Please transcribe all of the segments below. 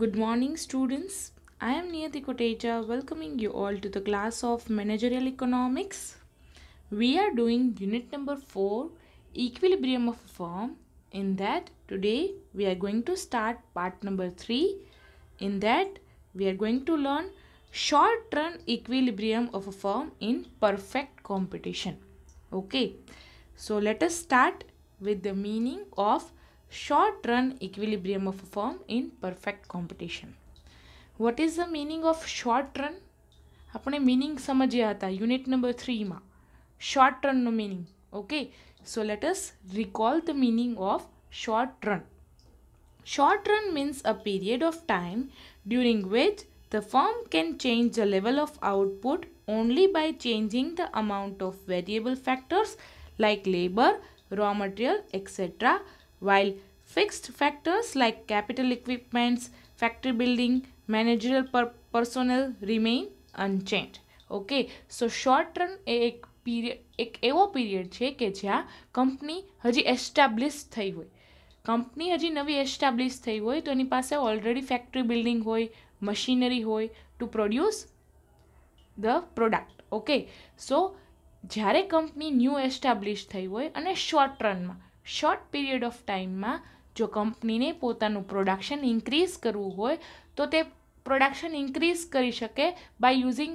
Good morning students. I am Niyati Koteja welcoming you all to the class of Managerial Economics. We are doing unit number 4 Equilibrium of a Firm. In that today we are going to start part number 3. In that we are going to learn short run equilibrium of a firm in perfect competition. Okay. So let us start with the meaning of short run equilibrium of a firm in perfect competition what is the meaning of short run apne meaning samajhya tha unit number 3 ma short run no meaning okay so let us recall the meaning of short run short run means a period of time during which the firm can change the level of output only by changing the amount of variable factors like labor raw material etc while fixed factors like capital equipments, factory building, managerial per personnel remain unchanged. Okay so short term એ એક period એક એવો period છે કે જ્યાં company હજી establish થઈ હોય કંપની હજી નવી એસ્ટાબ્લિશ થઈ હોય તો એની પાસે ઓલરેડી ફેક્ટરી બિલ્ડિંગ હોય મશીનરી હોય to produce the product okay so જ્યારે કંપની ન્યૂ એસ્ટાબ્લિશ થઈ હોય અને શોર્ટ રનમાં શોર્ટ પીરિયડ ઓફ ટાઈમમાં જો કંપનીને પોતાનું પ્રોડક્શન ઇન્ક્રીઝ કરવું હોય તો તે પ્રોડક્શન ઇન્ક્રીઝ કરી શકે by using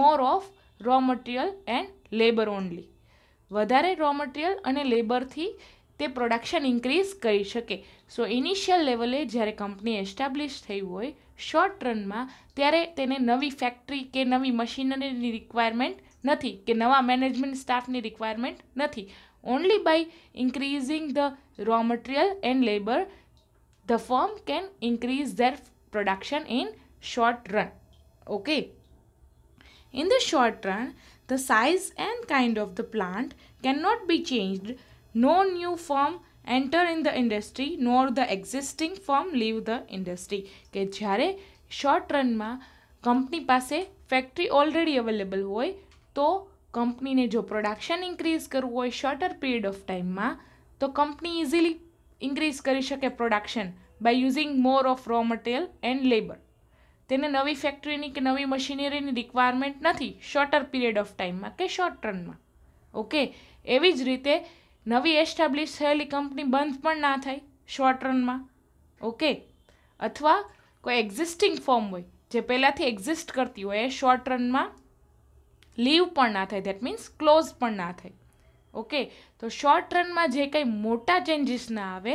more of raw material and labour only વધારે રો મટીરિયલ અને લેબરથી તે પ્રોડક્શન ઇન્ક્રીઝ કરી શકે સો ઇનિશિયલ લેવલે જ્યારે કંપની એસ્ટાબ્લિશ થઈ હોય શોર્ટ રનમાં ત્યારે તેને નવી ફેક્ટરી કે નવી મશીનરીની રિક્વાયરમેન્ટ નથી કે નવા મેનેજમેન્ટ સ્ટાફની રિક્વાયરમેન્ટ નથી Only by increasing the raw material and labor, the firm can increase their production in short run. Okay. In the short run, the size and kind of the plant cannot be changed. No new firm enter in the industry nor the existing firm leave the industry. કે short run રનમાં company पासे factory already available હોય तो company ने जो production increase करू હોય sorter period of time માં તો કંપની ઈઝીલી ઇન્ક્રીઝ કરી શકે production by using more of raw material and labour તેને નવી ફેક્ટરી ની કે નવી મશીનરી ની रिक्वायरमेंट નથી શોર્ટર પીરિયડ ઓફ ટાઈમ માં કે શોર્ટ ટર્ન માં ઓકે આવી જ રીતે નવી એસ્ટાબ્લિશ થયેલી કંપની બંધ પણ ના થઈ શોર્ટ ટર્ન માં ઓકે અથવા કોઈ એક્ઝિસ્ટિંગ ફોર્મ હોય જે પહેલાથી એક્ઝિસ્ટ કરતી હોય શોર્ટ ટર્ન માં લીવ પણ ના થાય દેટ મીન્સ ક્લોઝ પણ ના થાય ઓકે તો શોર્ટ રનમાં જે કંઈ મોટા ચેન્જીસ ના આવે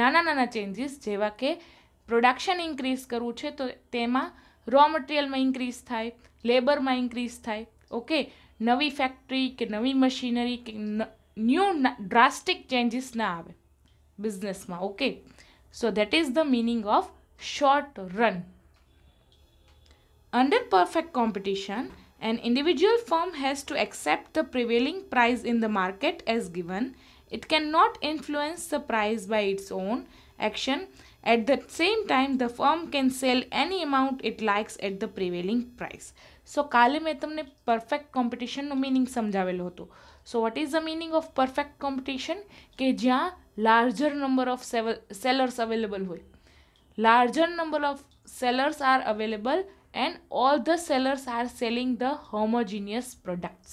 નાના નાના ચેન્જીસ જેવા કે પ્રોડક્શન ઇન્ક્રીઝ કરવું છે તો તેમાં રો મટીરિયલમાં ઇન્ક્રીઝ થાય લેબરમાં ઇન્ક્રીઝ થાય ઓકે નવી ફેક્ટરી કે નવી મશીનરી કે ન્યૂ ડ્રાસ્ટિક ચેન્જીસ ના આવે બિઝનેસમાં okay so that is the meaning of short run under perfect competition An individual firm has to accept the prevailing price in the market as given. It cannot influence the price by its own action. At the same time, the firm can sell any amount it likes at the prevailing price. So, काले में तुमने perfect competition नो meaning समझावेल हो तो. So, what is the meaning of perfect competition? के जहाँ larger number of sellers available हुए. Larger number of sellers are available and all the sellers are selling the homogeneous products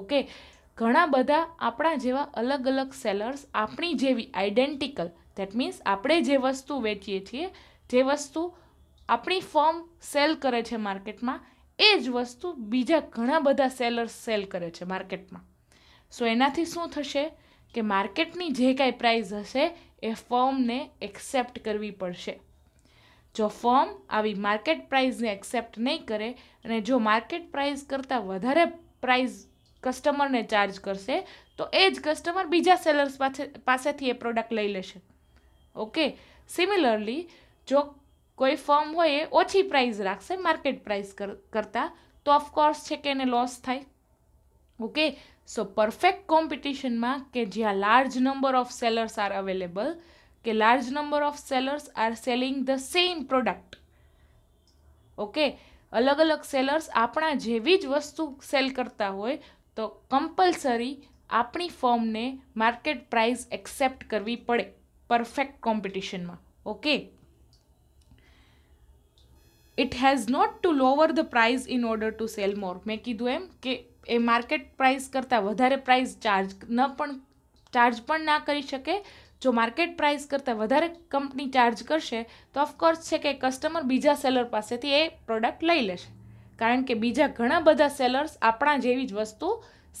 okay ઘણા બધા આપણા જેવા અલગ અલગ સેલર્સ આપણી જેવી આઈડેન્ટિકલ ધેટ મીન્સ આપણે જે વસ્તુ વેચીએ છીએ જે વસ્તુ આપણી ફોર્મ સેલ કરે છે માર્કેટમાં એ જ વસ્તુ બીજા ઘણા બધા સેલર્સ સેલ કરે છે માર્કેટમાં સો એનાથી શું થશે કે માર્કેટની જે કાંઈ પ્રાઇસ હશે એ ફોર્મને એક્સેપ્ટ કરવી પડશે જો ફર્મ આવી માર્કેટ પ્રાઇઝને એક્સેપ્ટ નહીં કરે અને જો માર્કેટ પ્રાઇઝ કરતાં વધારે પ્રાઇઝ કસ્ટમરને ચાર્જ કરશે તો એ જ કસ્ટમર બીજા સેલર્સ પાસે પાસેથી એ પ્રોડક્ટ લઈ લેશે ઓકે સિમિલરલી જો કોઈ ફર્મ હોય એ ઓછી પ્રાઇઝ રાખશે માર્કેટ પ્રાઇઝ કરતાં તો ઓફકોર્સ છે કે એને લોસ થાય ઓકે સો પરફેક્ટ કોમ્પિટિશનમાં કે જ્યાં large number of sellers are available કે large number of sellers are selling the same product okay અલગ અલગ સેલર્સ આપણા જેવી જ વસ્તુ સેલ કરતા હોય તો કમ્પલસરી આપણી ફોર્મને માર્કેટ પ્રાઇસ એક્સેપ્ટ કરવી પડે પરફેક્ટ કોમ્પિટિશનમાં okay it has not to lower the price in order to sell more મેં કીધું એમ કે એ માર્કેટ પ્રાઇસ કરતાં વધારે પ્રાઇસ ચાર્જ ન પણ ચાર્જ પણ ના કરી શકે જો માર્કેટ પ્રાઇસ કરતાં વધારે કંપની ચાર્જ કરશે તો ઓફકોર્સ છે કે કસ્ટમર બીજા સેલર પાસેથી એ પ્રોડક્ટ લઈ લેશે કારણ કે બીજા ઘણા બધા સેલર્સ આપણા જેવી જ વસ્તુ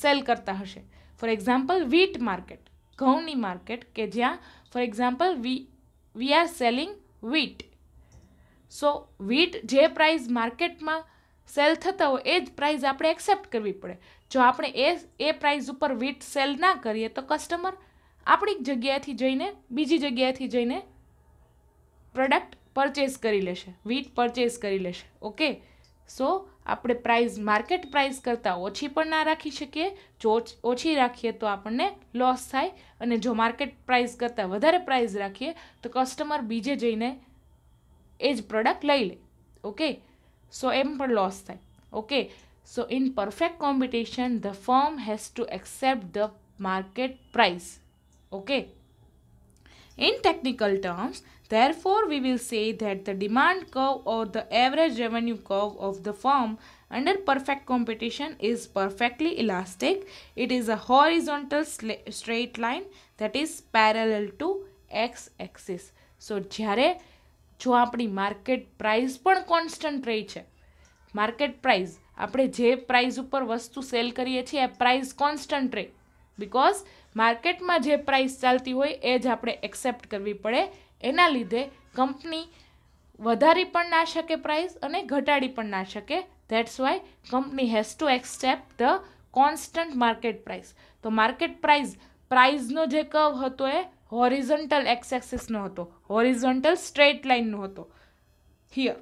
સેલ કરતા હશે ફોર એક્ઝામ્પલ વીટ માર્કેટ ઘઉંની માર્કેટ કે જ્યાં for example we we are selling wheat so wheat જે પ્રાઇસ માર્કેટમાં સેલ થતા હોય એ જ પ્રાઇઝ આપણે એક્સેપ્ટ કરવી પડે જો આપણે એ એ પ્રાઇઝ ઉપર વીટ સેલ ના કરીએ તો કસ્ટમર આપણી એક જગ્યાએથી જઈને બીજી જગ્યાએથી જઈને પ્રોડક્ટ પરચેસ કરી લેશે વીટ પરચેસ કરી લેશે ઓકે સો આપણે પ્રાઇસ માર્કેટ પ્રાઇસ કરતાં ઓછી પણ ના રાખી શકીએ જો ઓછી રાખીએ તો આપણને લોસ થાય અને જો માર્કેટ પ્રાઇસ કરતાં વધારે પ્રાઇસ રાખીએ તો કસ્ટમર બીજે જઈને એ જ પ્રોડક્ટ લઈ લે ઓકે સો એમ પણ લોસ થાય okay so in perfect competition the firm has to accept the market price Okay. In technical terms, therefore, we will say that the demand curve or the average revenue curve of the firm under perfect competition is perfectly elastic. It is a horizontal straight line that is parallel to x axis. so jare જો આપણી market price પણ constant રહી છે market price આપણે જે price ઉપર વસ્તુ sell કરીએ છીએ એ પ્રાઇસ કોન્સ્ટન્ટ રહે બિકોઝ માર્કેટમાં જે પ્રાઇસ ચાલતી હોય એ જ આપણે એક્સેપ્ટ કરવી પડે એના લીધે કંપની વધારી પણ ના શકે પ્રાઇસ અને ઘટાડી પણ ના શકે that's why company has to accept the constant market price તો માર્કેટ પ્રાઇસ પ્રાઇઝનો જે કવ હતો એ હોરિઝોન્ટલ એક્સેક્સિસનો હતો હોરિઝોન્ટલ સ્ટ્રેટ લાઇનનો હતો here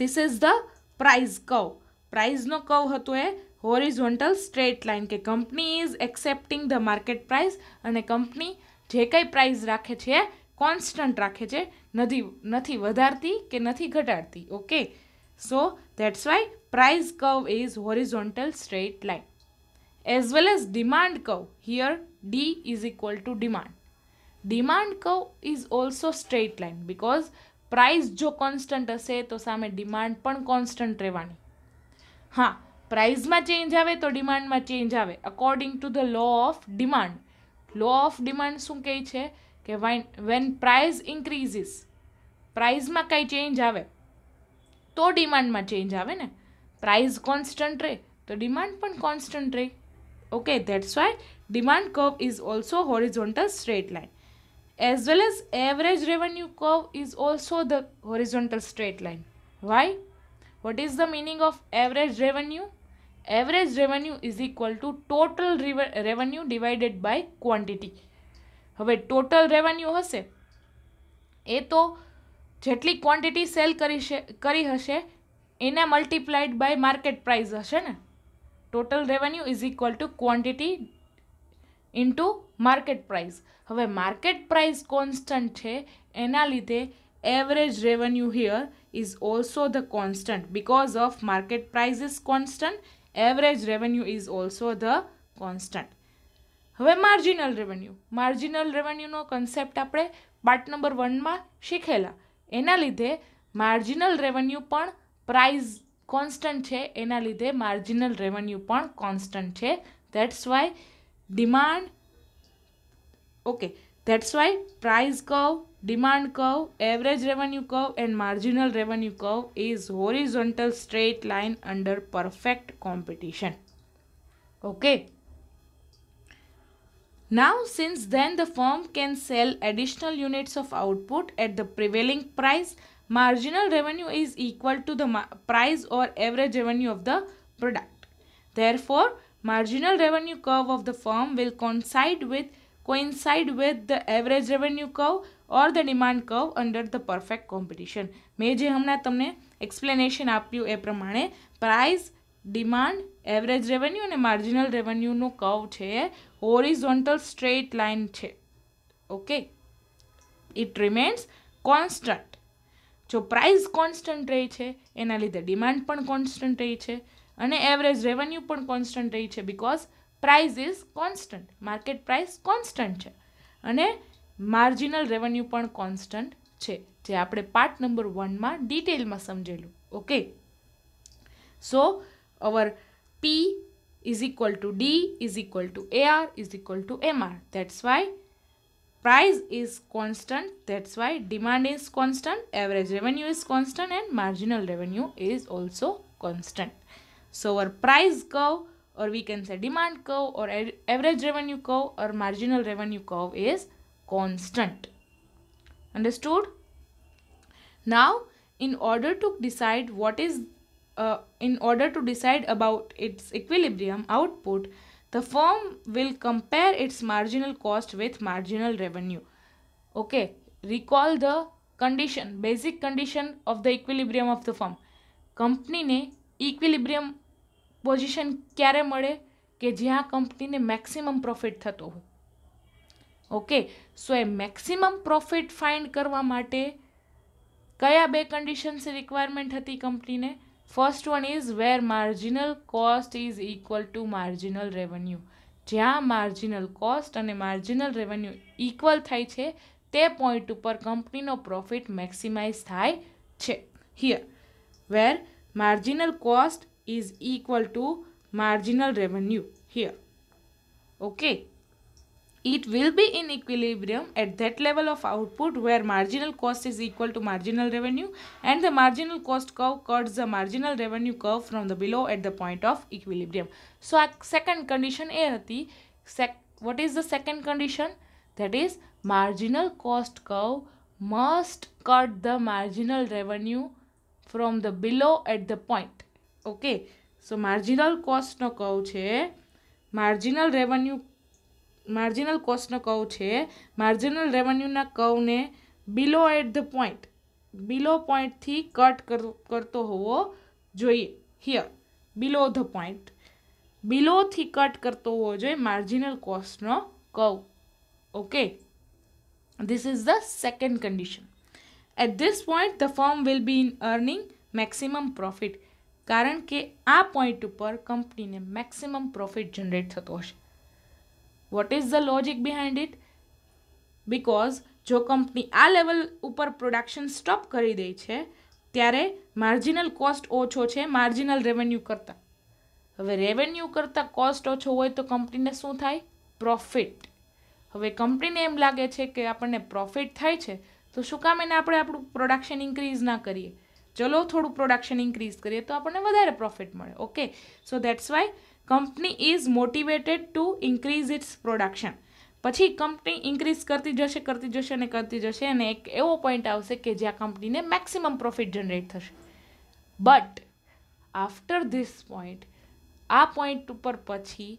this is the price curve પ્રાઇઝનો કવ હતો એ હોરિઝોન્ટલ સ્ટ્રેટ લાઇન કે company is accepting the market price અને કંપની જે કંઈ પ્રાઇસ રાખે છે કોન્સ્ટન્ટ રાખે છે નથી નથી વધારતી કે નથી ઘટાડતી okay so that's why price curve is horizontal straight line as well as demand curve here D is equal to demand demand curve is also straight line because price જો કોન્સ્ટન્ટ હશે તો સામે ડિમાન્ડ પણ constant રહેવાની હા પ્રાઇઝમાં change આવે તો ડિમાન્ડમાં ચેન્જ આવે according to the law of demand law of demand શું કહે છે કે વાઇન વેન પ્રાઇઝ ઇન્ક્રીઝીસ પ્રાઇઝમાં કાંઈ ચેન્જ આવે તો ડિમાન્ડમાં ચેન્જ આવે ને પ્રાઇઝ કોન્સ્ટન્ટ રહે તો ડિમાન્ડ પણ કોન્સ્ટન્ટ રહે okay that's why demand curve is also horizontal straight line as well as average revenue curve is also the horizontal straight line why what is the meaning of average revenue average revenue is equal to total revenue divided by quantity હવે total revenue હશે એ તો જેટલી quantity cell કરી કરી હશે એને multiplied by market price હશે ને total revenue is equal to quantity into market price હવે માર્કેટ પ્રાઇસ કોન્સ્ટન્ટ છે એના લીધે average revenue here is also the constant because of market price is constant average revenue is also the constant હવે marginal revenue marginal રેવન્યુનો concept આપણે part number વનમાં શીખેલા એના લીધે માર્જિનલ રેવન્યુ પણ પ્રાઇઝ કોન્સ્ટન્ટ છે એના લીધે માર્જિનલ રેવન્યુ પણ કોન્સ્ટન્ટ છે that's why demand okay that's Y price curve Demand curve, average revenue curve and marginal revenue curve is horizontal straight line under perfect competition. Okay. Now since then the firm can sell additional units of output at the prevailing price, marginal revenue is equal to the price or average revenue of the product. Therefore, marginal revenue curve of the firm will coincide with coincide with the average revenue curve or the demand curve under the perfect competition મેં જે હમણાં તમને explanation આપ્યું એ પ્રમાણે price demand average revenue અને marginal રેવન્યુનું curve છે એ હોરિઝોન્ટલ સ્ટ્રેટ લાઇન છે ઓકે ઇટ રિમેન્સ કોન્સ્ટન્ટ જો પ્રાઇઝ કોન્સ્ટન્ટ રહી છે એના લીધે ડિમાન્ડ પણ કોન્સ્ટન્ટ રહી છે અને એવરેજ રેવન્યુ પણ કોન્સ્ટન્ટ રહી છે because price is constant market price constant છે અને માર્જિનલ રેવન્યુ પણ કોન્સ્ટન્ટ છે જે આપણે પાર્ટ નંબર વનમાં ડિટેલમાં સમજેલું okay so our P is equal to D is equal to AR is equal to MR that's why price is constant that's why demand is constant average revenue is constant and marginal revenue is also constant so our price curve or we can say demand curve or average revenue curve or marginal revenue curve is constant. Understood? Now, in order to decide what is, uh, in order to decide about its equilibrium output, the firm will compare its marginal cost with marginal revenue. Okay, recall the condition, basic condition of the equilibrium of the firm. company ne equilibrium equilibrium position ક્યારે મળે કે જ્યાં કંપનીને maximum profit થતો હોય okay so એ maximum profit find કરવા માટે કયા બે કન્ડિશન્સ રિક્વાયરમેન્ટ હતી કંપનીને first one is where marginal cost is equal to marginal revenue જ્યાં માર્જિનલ કોસ્ટ અને માર્જિનલ રેવન્યુ ઇક્વલ થાય છે તે પોઈન્ટ ઉપર કંપનીનો પ્રોફિટ મેક્સિમાઇઝ થાય છે here where marginal cost is equal to marginal revenue here okay it will be in equilibrium at that level of output where marginal cost is equal to marginal revenue and the marginal cost curve cuts the marginal revenue curve from the below at the point of equilibrium. So a second condition એ sec, what is the second condition that is marginal cost curve must cut the marginal revenue from the below at the point okay so marginal cost no curve છે marginal revenue marginal cost curve है marginal revenue curve ने below at the point below point थी cut कर करते होवो जो here below the point below थी cut करते होवो जो marginal cost curve okay this is the second condition at this point the firm will be in earning maximum profit कारण के आ पॉइंट पर कंपनी ने मेक्सिम प्रॉफिट जनरेट होते हे what is the logic behind it because જો કંપની આ લેવલ ઉપર પ્રોડક્શન સ્ટોપ કરી દે છે ત્યારે માર્જિનલ કોસ્ટ ઓછો છે માર્જિનલ રેવન્યુ કરતાં હવે રેવન્યુ કરતાં કોસ્ટ ઓછો હોય તો કંપનીને શું થાય પ્રોફિટ હવે કંપનીને એમ લાગે છે કે આપણને પ્રોફિટ થાય છે તો શું કામ એને આપણે આપણું પ્રોડક્શન ઇન્ક્રીઝ ના કરીએ ચલો થોડું પ્રોડક્શન ઇન્ક્રીઝ કરીએ તો આપણને વધારે પ્રોફિટ મળે okay so that's why company is motivated to increase its production પછી કંપની ઇન્ક્રીઝ કરતી જશે કરતી જશે અને કરતી જશે અને એક એવો પોઈન્ટ આવશે કે જ્યાં કંપનીને મેક્સિમમ પ્રોફિટ જનરેટ થશે બટ આફ્ટર ધીસ પોઈન્ટ આ પોઈન્ટ ઉપર પછી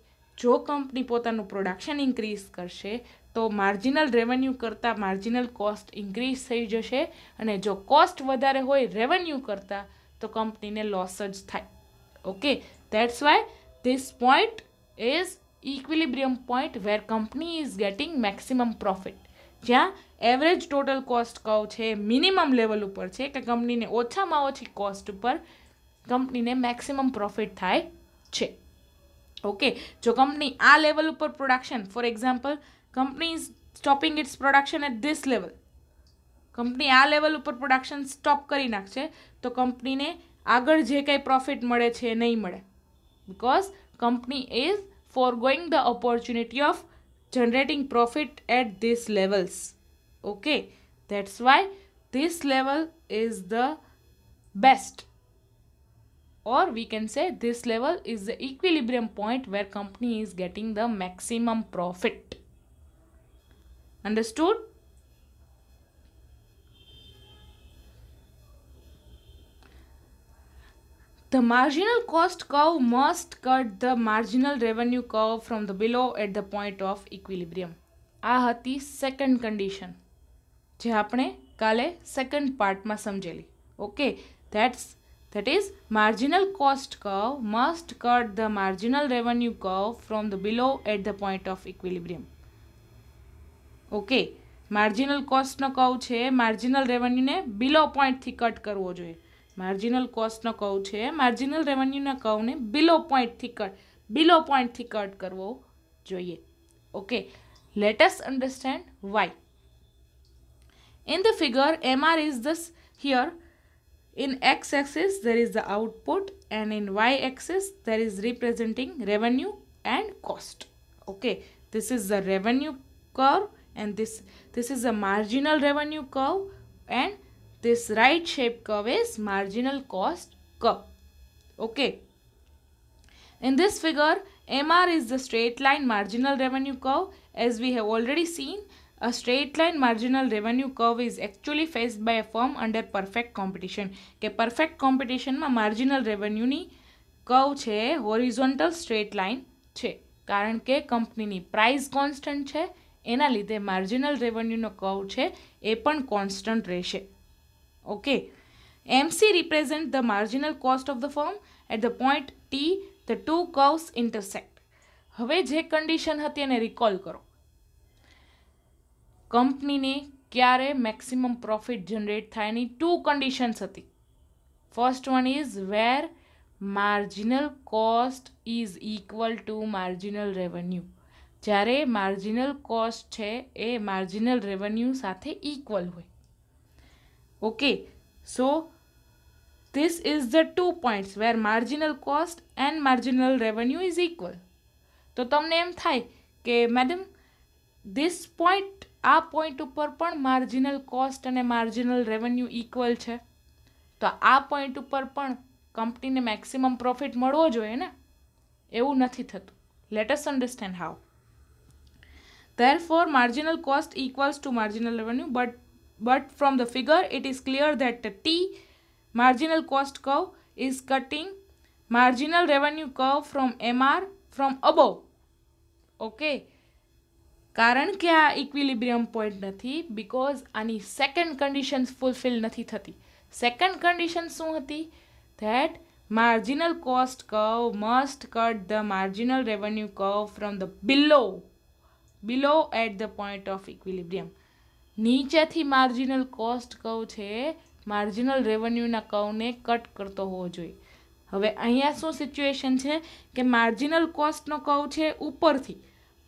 જો કંપની પોતાનું પ્રોડક્શન ઇન્ક્રીઝ કરશે તો માર્જિનલ રેવન્યુ કરતાં માર્જિનલ કોસ્ટ ઇન્ક્રીઝ થઈ જશે અને જો કોસ્ટ વધારે હોય રેવન્યુ કરતાં તો કંપનીને લોસ જ થાય okay that's why This point is equilibrium point where company is getting maximum profit. જ્યાં એવરેજ ટોટલ કોસ્ટ કહો છે મિનિમમ લેવલ ઉપર છે કે કંપનીને ઓછામાં ઓછી કોસ્ટ ઉપર કંપનીને મેક્સિમમ પ્રોફિટ થાય છે ઓકે જો કંપની આ લેવલ ઉપર production for example company is stopping its production at this level company આ લેવલ ઉપર પ્રોડક્શન સ્ટોપ કરી નાખશે તો કંપનીને આગળ જે કંઈ પ્રોફિટ મળે છે એ નહીં મળે because company is foregoing the opportunity of generating profit at these levels. Okay, that's why this level is the best or we can say this level is the equilibrium point where company is getting the maximum profit. Understood? The marginal cost curve must cut the marginal revenue curve from the below at the point of equilibrium. આ હતી second condition જે આપણે કાલે second પાર્ટમાં સમજેલી okay that's that is marginal cost curve must cut the marginal revenue curve from the below at the point of equilibrium okay marginal કોસ્ટનો curve છે marginal રેવન્યુને બિલો પોઈન્ટથી કટ કરવો જોઈએ માર્જિનલ કોસ્ટનો કર્વ છે માર્જિનલ રેવન્યુના કર્વને બિલો પોઈન્ટથી કટ બિલો પોઈન્ટથી કટ કરવો જોઈએ okay let's understand why In the figure, MR is this here. In x-axis, there is the output and in y-axis, there is representing revenue and cost. Okay, this is the revenue curve and this, this is the marginal revenue curve and This right shape curve is marginal cost curve. Okay. In this figure, MR is the straight line marginal revenue curve. As we have already seen, a straight line marginal revenue curve is actually faced by a firm under perfect competition કે perfect કોમ્પિટિશનમાં marginal રેવન્યુની curve છે horizontal straight line છે કારણ કે કંપનીની price constant છે એના લીધે માર્જિનલ રેવન્યુનો કર્વ છે એ પણ કોન્સ્ટન્ટ રહેશે Okay. MC represents the marginal cost of the firm at the point T the two curves intersect. હવે જે કન્ડિશન હતી એને રિકોલ કરો કંપનીને ક્યારે મેક્સિમમ પ્રોફિટ જનરેટ થાય એની ટુ કન્ડિશન્સ હતી first one is where marginal cost is equal to marginal revenue જ્યારે માર્જિનલ કોસ્ટ છે એ માર્જિનલ રેવન્યુ સાથે ઇક્વલ હોય okay so this is the two points where marginal cost and marginal revenue is equal તો તમને એમ થાય કે મેડમ ધીસ પોઈન્ટ આ પોઈન્ટ ઉપર પણ માર્જિનલ કોસ્ટ અને માર્જિનલ રેવન્યુ ઇક્વલ છે તો આ પોઈન્ટ ઉપર પણ કંપનીને મેક્સિમમ પ્રોફિટ મળવો જોઈએ ને એવું નથી થતું let's understand how therefore marginal cost equals to marginal revenue but But from the figure, it is clear that the T marginal cost curve is cutting marginal revenue curve from MR from above. Okay. कारण કે આ equilibrium point नथी because આની second conditions fulfil नथी થતી second condition શું हती that marginal cost curve must cut the marginal revenue curve from the below below at the point of equilibrium નીચેથી માર્જિનલ કોસ્ટ કર્વ છે માર્જિનલ રેવન્યુના કર્વને કટ કરતો હોવો જોઈએ હવે અહીંયા શું સિચ્યુએશન છે કે માર્જિનલ કોસ્ટનો કર્વ છે ઉપરથી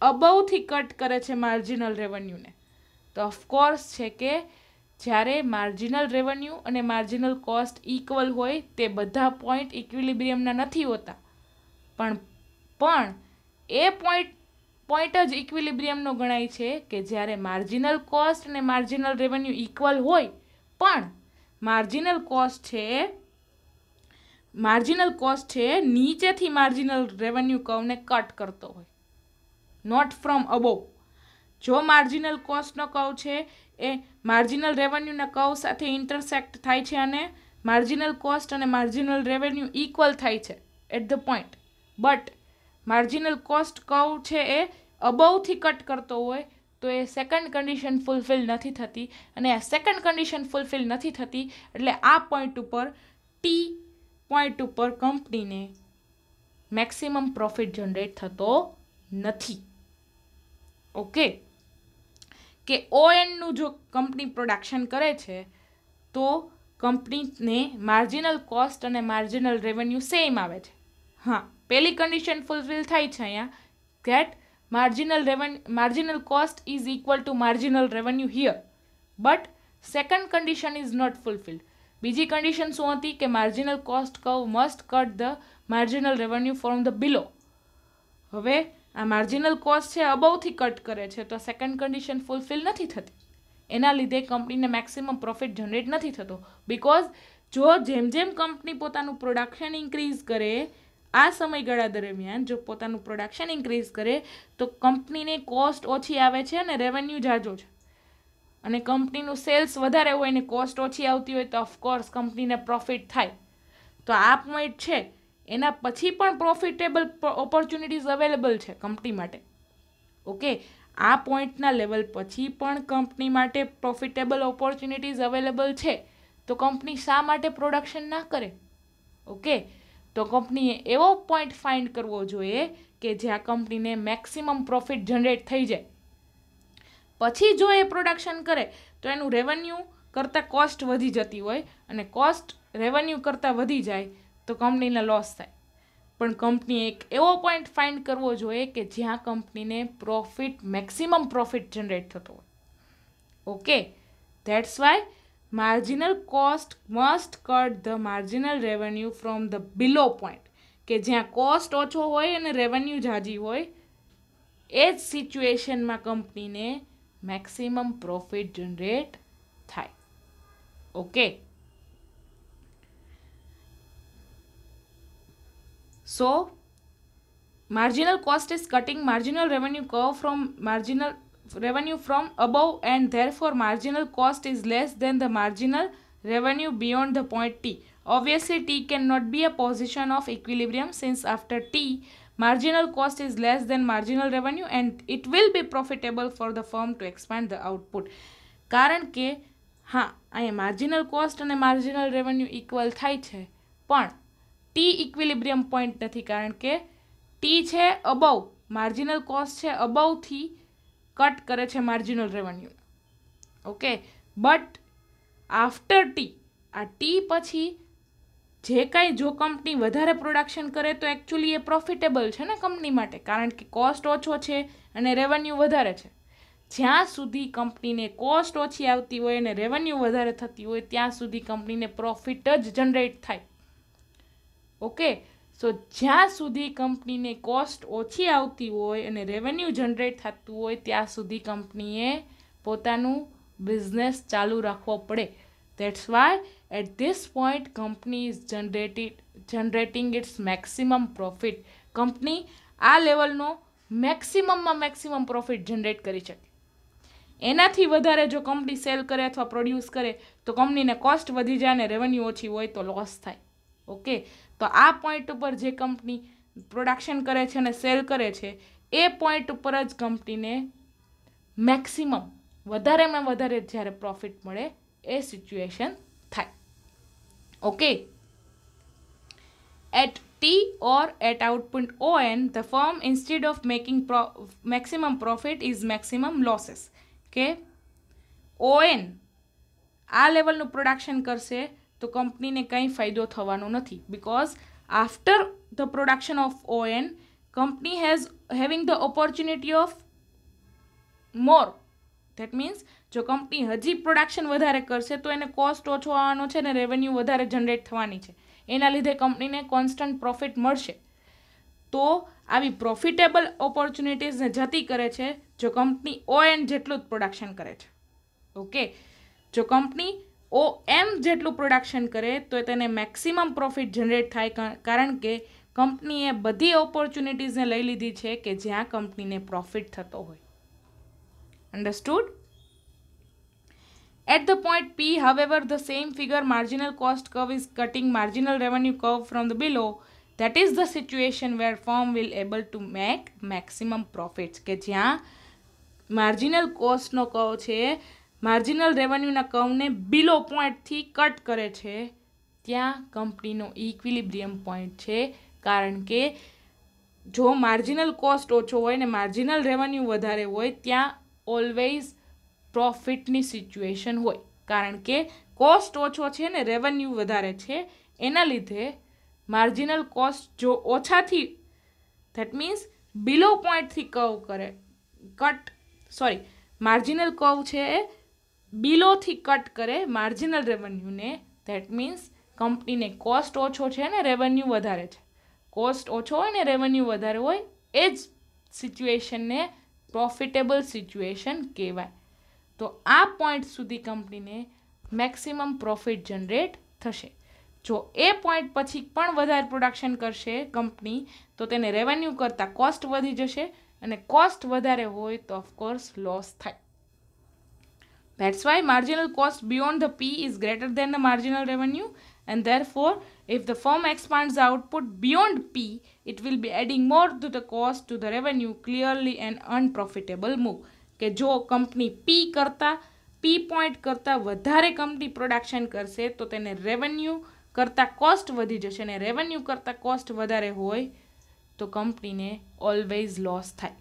અબવથી કટ કરે છે માર્જિનલ રેવન્યુને તો ઓફકોર્સ છે કે જ્યારે માર્જિનલ રેવન્યુ અને માર્જિનલ કોસ્ટ ઇક્વલ હોય તે બધા પોઈન્ટ ઇક્વિલિબ્રિયમના નથી હોતા પણ પણ એ પોઈન્ટ પોઈન્ટ જ ઇક્વિલિબ્રિયમનો ગણાય છે કે જ્યારે માર્જિનલ કોસ્ટ અને માર્જિનલ રેવન્યુ ઇક્વલ હોય પણ માર્જિનલ કોસ્ટ છે માર્જિનલ કોસ્ટ છે નીચેથી માર્જિનલ રેવન્યુ કવને કટ કરતો હોય નોટ ફ્રોમ અબોવ જો માર્જિનલ કોસ્ટનો કવ છે એ માર્જિનલ રેવન્યુના કવ સાથે ઇન્ટરસેક્ટ થાય છે અને માર્જિનલ કોસ્ટ અને માર્જિનલ રેવન્યુ ઇક્વલ થાય છે at the point but marginal cost curve છે એ અબવથી કટ કરતો હોય તો એ સેકન્ડ કન્ડિશન ફૂલફિલ નથી થતી અને આ સેકન્ડ કન્ડિશન ફૂલફિલ નથી થતી એટલે આ પોઈન્ટ ઉપર ટી પોઈન્ટ ઉપર કંપનીને મેક્સિમમ પ્રોફિટ જનરેટ થતો નથી ઓકે કે ઓએનનું જો કંપની પ્રોડક્શન કરે છે તો કંપનીને માર્જિનલ કોસ્ટ અને માર્જિનલ રેવન્યુ સેમ આવે છે હા પહેલી કન્ડિશન ફૂલફિલ થાય છે અહીંયા ધેટ માર્જિનલ રેવન marginal cost is equal to marginal revenue here but second condition is not fulfilled બીજી કન્ડિશન શું હતી કે marginal cost curve must cut the marginal revenue from the below હવે આ માર્જિનલ કોસ્ટ છે અબવથી કટ કરે છે તો સેકન્ડ કન્ડિશન ફૂલફિલ નથી થતી એના લીધે કંપનીને મેક્સિમમ પ્રોફિટ જનરેટ નથી થતો બિકોઝ જો જેમ જેમ કંપની પોતાનું પ્રોડક્શન ઇન્ક્રીઝ કરે આ સમયગાળા દરમિયાન જો પોતાનું પ્રોડક્શન ઇન્ક્રીઝ કરે તો કંપનીને કોસ્ટ ઓછી આવે છે અને રેવન્યુ જાજો છે અને કંપનીનું સેલ્સ વધારે હોય ને કોસ્ટ ઓછી આવતી હોય તો ઓફકોર્સ કંપનીને પ્રોફિટ થાય તો આ પોઈન્ટ છે એના પછી પણ પ્રોફિટેબલ ઓપોર્ચ્યુનિટીઝ અવેલેબલ છે કંપની માટે ઓકે આ પોઈન્ટના લેવલ પછી પણ કંપની માટે પ્રોફિટેબલ ઓપોર્ચ્યુનિટીઝ અવેલેબલ છે તો કંપની શા માટે પ્રોડક્શન ના કરે ઓકે તો કંપનીએ એવો પોઈન્ટ ફાઇન્ડ કરવો જોઈએ કે જ્યાં કંપનીને મેક્સિમમ પ્રોફિટ જનરેટ થઈ જાય પછી જો એ પ્રોડક્શન કરે તો એનું રેવન્યુ કરતાં કોસ્ટ વધી જતી હોય અને કોસ્ટ રેવન્યુ કરતાં વધી જાય તો કંપનીને લોસ થાય પણ કંપનીએ એક એવો પોઈન્ટ ફાઇન્ડ કરવો જોઈએ કે જ્યાં કંપનીને પ્રોફિટ મેક્સિમમ પ્રોફિટ જનરેટ થતો હોય okay that's why marginal cost must cut the marginal revenue from the below point કે જ્યાં કોસ્ટ ઓછો હોય અને રેવન્યુ જાજી હોય એ જ સિચ્યુએશનમાં કંપનીને મેક્સિમમ પ્રોફિટ જનરેટ થાય okay so marginal cost is cutting marginal revenue curve from marginal revenue from above and therefore marginal cost is less than the marginal revenue beyond the point T. Obviously, T cannot be a position of equilibrium since after T, marginal cost is less than marginal revenue and it will be profitable for the firm to expand the output. Current K, હા અહીંયા marginal cost અને marginal revenue equal થાય છે T equilibrium point point નથી કારણ કે T છે above marginal cost છે કટ કરે છે marginal revenue okay but after T આ ટી પછી જે કાંઈ જો કંપની વધારે પ્રોડક્શન કરે તો એકચ્યુઅલી એ પ્રોફિટેબલ છે ને કંપની માટે કારણ કે કોસ્ટ ઓછો છે અને રેવન્યુ વધારે છે જ્યાં સુધી કંપનીને કોસ્ટ ઓછી આવતી હોય અને રેવન્યુ વધારે થતી હોય ત્યાં સુધી કંપનીને પ્રોફિટ જ જનરેટ થાય ઓકે સો જ્યાં સુધી કંપનીને કોસ્ટ ઓછી આવતી હોય અને રેવન્યુ જનરેટ થતું હોય ત્યાં સુધી કંપનીએ પોતાનું બિઝનેસ ચાલુ રાખવો પડે that's why at this point company is generated generating its maximum profit company આ લેવલનો મેક્સિમમમાં મેક્સિમમ પ્રોફિટ જનરેટ કરી શકે એનાથી વધારે જો કંપની સેલ કરે અથવા પ્રોડ્યુસ કરે તો કંપનીને કોસ્ટ વધી જાય અને રેવન્યુ ઓછી હોય તો લોસ થાય ઓકે તો આ પોઈન્ટ ઉપર જે કંપની પ્રોડક્શન કરે છે અને સેલ કરે છે એ પોઈન્ટ ઉપર જ કંપનીને મેક્સિમમ વધારેમાં વધારે જ્યારે પ્રોફિટ મળે એ સિચ્યુએશન થાય okay at T or at output O N the firm instead of making પ્રો maximum profit is maximum losses કે ઓ એન આ લેવલનું પ્રોડક્શન કરશે તો કંપનીને કંઈ ફાયદો થવાનો નથી because after the production of O N company has having the opportunity of more that means જો કંપની હજી પ્રોડક્શન વધારે કરશે તો એને કોસ્ટ ઓછો આવવાનો છે ને રેવન્યુ વધારે જનરેટ થવાની છે એના લીધે કંપનીને કોન્સ્ટન્ટ પ્રોફિટ મળશે તો આવી પ્રોફિટેબલ ઓપોર્ચ્યુનિટીઝને જતી કરે છે જો કંપની ઓ એન્ડ જેટલું જ પ્રોડક્શન કરે છે ઓકે જો કંપની ઓ એમ જેટલું પ્રોડક્શન કરે તો તેને મેક્સિમમ પ્રોફિટ જનરેટ થાય કારણ કે કંપનીએ બધી ઓપોર્ચ્યુનિટીઝને લઈ લીધી છે કે જ્યાં કંપનીને પ્રોફિટ થતો હોય understood at the point P however the same figure marginal cost curve is cutting marginal revenue curve from the below that is the situation where firm will able to make maximum profits કે જ્યાં marginal કોસ્ટનો curve છે marginal રેવન્યુના કવને બિલો પોઈન્ટથી cut કરે છે ત્યાં કંપનીનો equilibrium point છે કારણ કે જો માર્જિનલ કોસ્ટ ઓછો હોય ને માર્જિનલ રેવન્યુ વધારે હોય ત્યાં ઓલવેઝ પ્રોફિટની સિચ્યુએશન હોય કારણ કે કોસ્ટ ઓછો છે ને રેવન્યુ વધારે છે એના લીધે માર્જિનલ કોસ્ટ જો ઓછાથી ધેટ મીન્સ બિલો પોઈન્ટથી કવ કરે કટ સોરી માર્જિનલ કવ છે એ બિલોથી કટ કરે માર્જિનલ રેવન્યુને ધેટ મીન્સ કંપનીને કોસ્ટ ઓછો છે ને રેવન્યુ વધારે છે કોસ્ટ ઓછો હોય ને રેવન્યુ વધારે હોય એ જ સિચ્યુએશનને પ્રોફિટેબલ સિચ્યુએશન કહેવાય તો આ પોઈન્ટ સુધી કંપનીને મેક્સિમમ પ્રોફિટ જનરેટ થશે જો એ પોઈન્ટ પછી પણ વધારે પ્રોડક્શન કરશે કંપની તો તેને રેવન્યુ કરતાં કોસ્ટ વધી જશે અને કોસ્ટ વધારે હોય તો ઓફકોર્સ લોસ થાય That's why marginal cost beyond the P is greater than the marginal revenue and therefore if the firm expands the output beyond P, it will be adding more to the cost to the revenue clearly an unprofitable move. કે જો company P કરતાં P point કરતાં વધારે company production કરશે તો તેને revenue કરતાં cost વધી જશે અને રેવન્યુ કરતાં કોસ્ટ વધારે હોય તો કંપનીને ઓલવેઝ લોસ થાય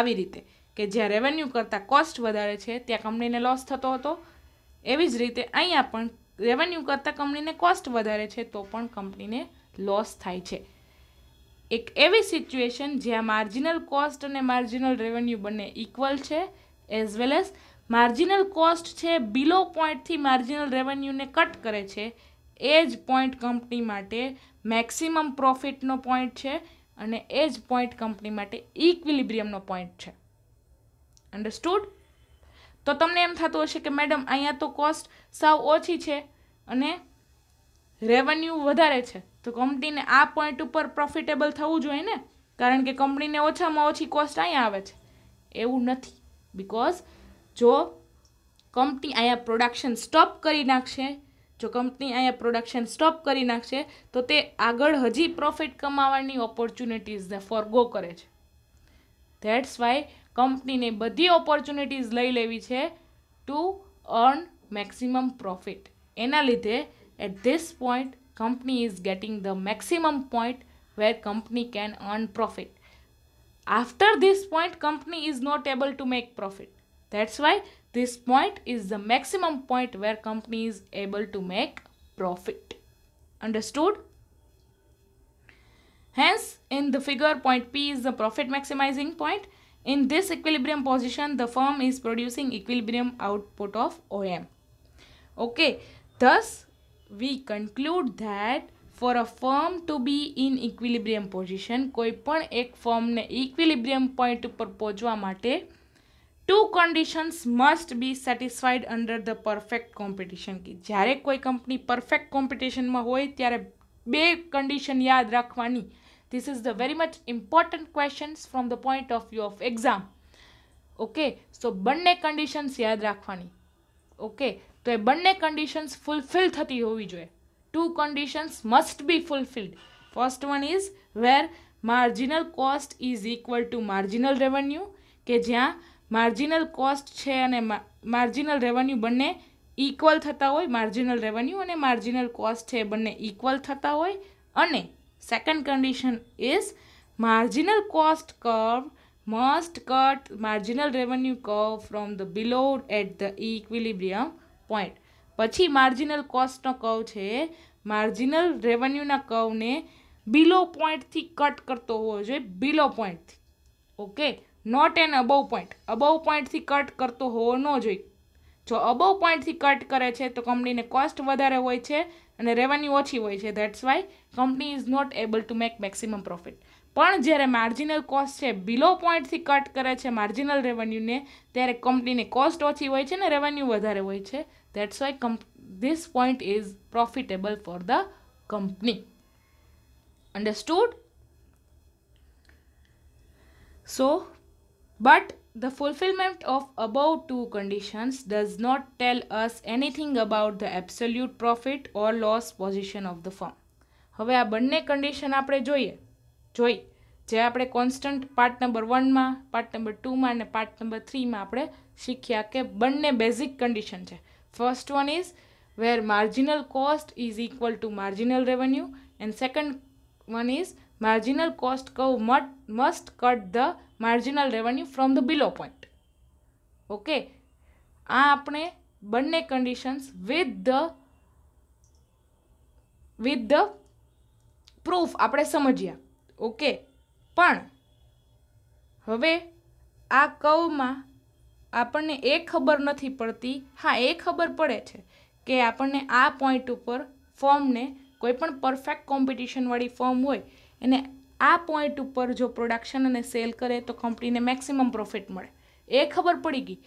આવી રીતે કે જ્યાં રેવન્યુ કરતાં કોસ્ટ વધારે છે ત્યાં કંપનીને લોસ થતો હતો એવી જ રીતે અહીંયા પણ રેવન્યુ કરતાં કંપનીને કોસ્ટ વધારે છે તો પણ કંપનીને લોસ થાય છે એક એવી સિચ્યુએશન જ્યાં માર્જિનલ કોસ્ટ અને માર્જિનલ રેવન્યુ બંને ઇક્વલ છે as well as marginal cost છે બિલો પોઈન્ટથી માર્જિનલ રેવન્યુને કટ કરે છે એ જ પોઈન્ટ કંપની માટે મેક્સિમમ પ્રોફિટનો પોઈન્ટ છે અને એ જ પોઈન્ટ કંપની માટે ઇક્વિલિબ્રિયમનો પોઈન્ટ છે અન્ડરસ્ટૂડ તો તમને એમ થતું હશે કે મેડમ અહીંયા તો કોસ્ટ સાવ ઓછી છે અને રેવન્યુ વધારે છે તો કંપનીને આ પોઈન્ટ ઉપર પ્રોફિટેબલ થવું જોઈએ ને કારણ કે કંપનીને ઓછામાં ઓછી કોસ્ટ અહીંયા આવે છે એવું નથી બિકોઝ જો કંપની અહીંયા પ્રોડક્શન સ્ટોપ કરી નાખશે જો કંપની અહીંયા પ્રોડક્શન સ્ટોપ કરી નાખશે તો તે આગળ હજી પ્રોફિટ કમાવાની ઓપોર્ચ્યુનિટીઝને ફોરગો કરે છે ધેટ્સ વાય કંપનીને બધી ઓપોર્ચ્યુનિટીઝ લઈ લેવી to earn maximum profit. એના લીધે at this point company is getting the maximum point where company can earn profit. After this point company is not able to make profit. That's why this point is the maximum point where company is able to make profit. Understood? Hence, in the figure, point P is the profit maximizing point In this equilibrium position, the firm is producing equilibrium output of OM. Okay, thus we conclude that for a firm to be in equilibrium position કોઈ પણ એક ફર્મને equilibrium point ઉપર પહોંચવા માટે two conditions must be satisfied under the perfect competition કે જ્યારે કોઈ કંપની પરફેક્ટ કોમ્પિટિશનમાં હોય ત્યારે બે કન્ડિશન યાદ રાખવાની This is the very much important questions from the point of view of exam. Okay so બંને કન્ડિશન્સ યાદ રાખવાની ઓકે તો એ બંને કન્ડિશન્સ ફૂલફિલ થતી હોવી જોઈએ two conditions must be fulfilled first one is where marginal cost is equal to marginal revenue કે જ્યાં માર્જિનલ કોસ્ટ છે અને માર્જિનલ રેવન્યુ બંને ઇક્વલ થતા હોય માર્જિનલ રેવન્યુ અને માર્જિનલ કોસ્ટ છે એ બંને ઇક્વલ થતા હોય અને second condition is marginal cost curve must cut marginal revenue curve from the below at the equilibrium point. પછી માર્જિનલ કોસ્ટનો કર્વ છે માર્જિનલ રેવન્યુના કર્વને બિલો પોઈન્ટથી કટ કરતો હોવો જોઈએ બિલો પોઈન્ટથી okay not an above point above પોઈન્ટથી કટ કરતો હોવો ન જોઈએ જો અબવ પોઈન્ટથી કટ કરે છે તો કંપનીને કોસ્ટ વધારે હોય છે અને રેવન્યુ ઓછી હોય છે that's why company is not able to make maximum profit પણ જ્યારે માર્જિનલ કોસ્ટ છે બિલો પોઈન્ટથી કટ કરે છે માર્જિનલ રેવન્યુને ત્યારે કંપનીની કોસ્ટ ઓછી હોય છે ને રેવન્યુ વધારે હોય છે ધેટ્સ વાય કંપ this point is profitable for the company understood so but The fulfillment of above two conditions does not tell us anything about the absolute profit or loss position of the firm. હવે આ બંને condition આપણે જોઈએ જોઈ જે આપણે constant part number વનમાં part number ટુમાં અને પાર્ટ નંબર થ્રીમાં આપણે શીખ્યા કે બંને બેઝિક કન્ડિશન છે first one is where marginal cost is equal to marginal revenue and second one is marginal cost curve must, must cut the marginal revenue from the below point. Okay આ આપણે બંને conditions with the with the proof આપણે સમજ્યા okay પણ હવે આ કવમાં આપણને એ ખબર નથી પડતી હા એ ખબર પડે છે કે આપણને આ પોઈન્ટ ઉપર ફોર્મને કોઈપણ પરફેક્ટ કોમ્પિટિશનવાળી ફોર્મ હોય એને આ પોઈન્ટ ઉપર જો પ્રોડક્શન અને સેલ કરે તો કંપનીને મેક્સિમમ પ્રોફિટ મળે એ ખબર પડી ગઈ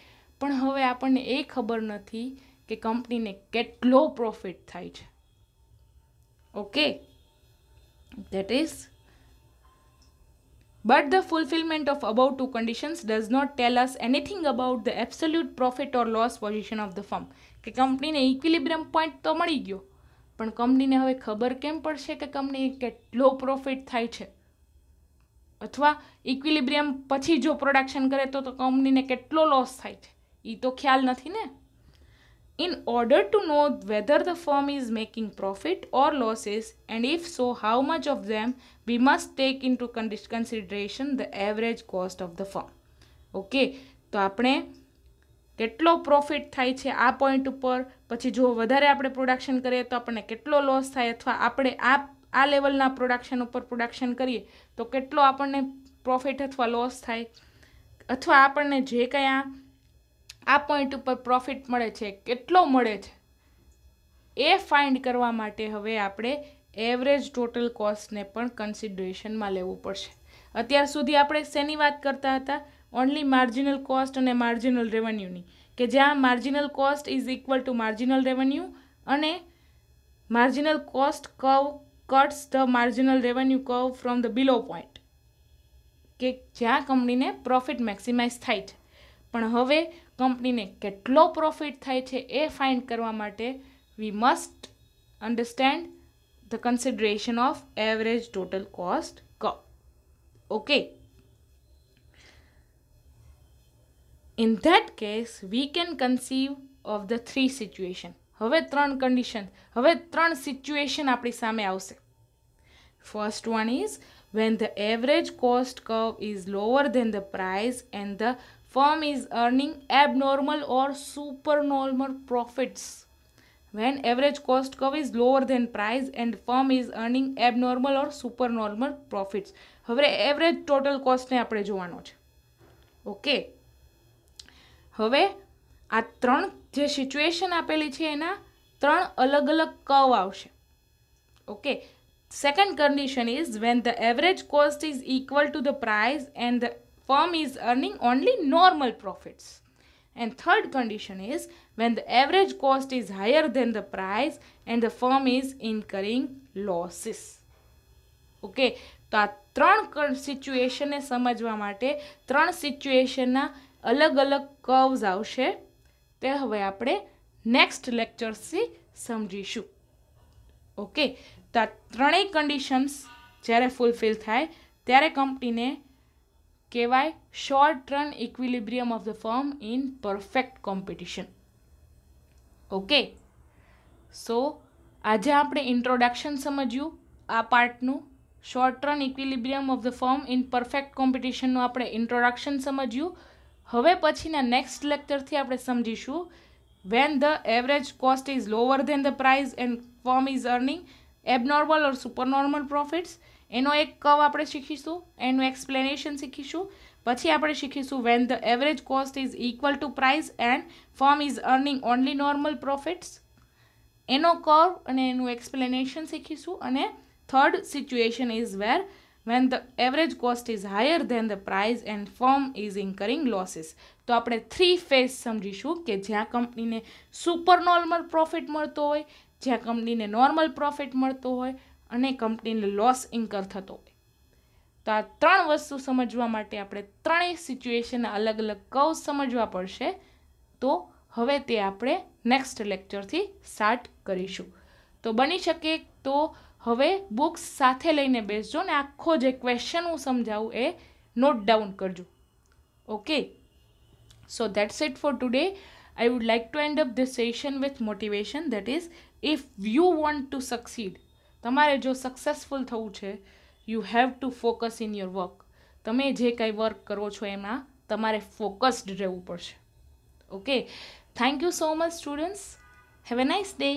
પણ હવે આપણને એ ખબર નથી કે કંપનીને કેટલો પ્રોફિટ થાય છે okay that is but the fulfillment of above two conditions does not tell us anything about the absolute profit or loss position of the firm કે કંપનીને ઇક્વિલિબ્રિયમ પોઈન્ટ તો મળી ગયો પણ કંપનીને હવે ખબર કેમ પડશે કે કંપની કેટલો પ્રોફિટ થાય છે અથવા ઇક્વિલિબ્રિયમ પછી જો પ્રોડક્શન કરે તો તો કંપનીને કેટલો લોસ થાય છે એ તો ખ્યાલ નથી ને in order to know whether the firm is making profit or losses and if so how much of them we must take into consideration the average cost of the firm okay તો આપણે કેટલો profit થાય છે આ point ઉપર પછી જો વધારે આપણે પ્રોડક્શન કરીએ તો આપણને કેટલો લોસ થાય અથવા આપણે આ આ લેવલના પ્રોડક્શન ઉપર પ્રોડક્શન કરીએ તો કેટલો આપણને પ્રોફિટ અથવા લોસ થાય અથવા આપણને જે કંઈ આ આ પોઈન્ટ ઉપર પ્રોફિટ મળે છે કેટલો મળે છે એ ફાઇન્ડ કરવા માટે હવે આપણે એવરેજ ટોટલ કોસ્ટને પણ કન્સિડરેશનમાં લેવું પડશે અત્યાર સુધી આપણે શેની વાત કરતા હતા ઓનલી માર્જિનલ કોસ્ટ અને માર્જિનલ રેવન્યુની કે જ્યાં marginal cost is equal to marginal revenue અને marginal cost curve cuts the marginal revenue curve from the below point કે જ્યાં કંપનીને પ્રોફિટ મેક્સિમાઇઝ થાય છે પણ હવે કંપનીને કેટલો પ્રોફિટ થાય છે એ ફાઇન્ડ કરવા માટે we must understand the consideration of average total cost ક okay in that case we can conceive of the three situation હવે ત્રણ કન્ડિશન હવે ત્રણ સિચ્યુએશન આપણી સામે આવશે first one is when the average cost curve is lower than the price and the firm is earning abnormal or super normal profits when average cost curve is lower than price and firm is earning abnormal or super normal profits હવે average total કોસ્ટને આપણે જોવાનો છે okay હવે આ ત્રણ જે situation આપેલી છે એના ત્રણ અલગ અલગ કવ આવશે okay second condition is when the average cost is equal to the price and the firm is earning only normal profits and third condition is when the average cost is higher than the price and the firm is incurring losses okay તો આ ત્રણ સિચ્યુએશનને સમજવા માટે ત્રણ સિચ્યુએશનના અલગ અલગ curves આવશે તે હવે આપણે નેક્સ્ટ લેક્ચર્સથી સમજીશું ઓકે તો ત્રણેય કન્ડિશન્સ જ્યારે ફૂલફિલ થાય ત્યારે કંપનીને કહેવાય short run equilibrium of the firm in perfect competition okay so આજે આપણે ઇન્ટ્રોડક્શન સમજ્યું આ પાર્ટનું short run equilibrium of the firm in perfect કોમ્પિટિશનનું આપણે ઇન્ટ્રોડક્શન સમજ્યું હવે પછીના નેક્સ્ટ લેક્ચરથી આપણે સમજીશું when the average cost is lower than the price and firm is earning abnormal or super normal profits એનો એક કવ આપણે શીખીશું એનું એક્સપ્લેનેશન શીખીશું પછી આપણે શીખીશું when the average cost is equal to price and firm is earning only normal profits એનો કવ અને એનું એક્સપ્લેનેશન શીખીશું અને third situation is where when the average cost is higher than the price and firm is incurring losses તો આપણે three phase સમજીશું કે જ્યાં કંપનીને સુપર નોર્મલ પ્રોફિટ મળતો હોય જ્યાં કંપનીને નોર્મલ પ્રોફિટ મળતો હોય અને કંપનીને લોસ ઇન્કર થતો હોય તો આ ત્રણ વસ્તુ સમજવા માટે આપણે ત્રણેય સિચ્યુએશનના અલગ અલગ કવ સમજવા પડશે તો હવે તે આપણે નેક્સ્ટ લેક્ચરથી સ્ટાર્ટ કરીશું તો બની શકે તો હવે બુક્સ સાથે લઈને બેસજો ને આખો જે ક્વેશ્ચન હું સમજાવું એ નોટ ડાઉન કરજો okay so that's it for today I would like to end up the session with motivation that is if you want to succeed તમારે જો સક્સેસફુલ થવું છે you have to focus in your work તમે જે કંઈ work કરો છો એમાં તમારે ફોકસ્ડ રહેવું પડશે okay thank you so much students have a nice day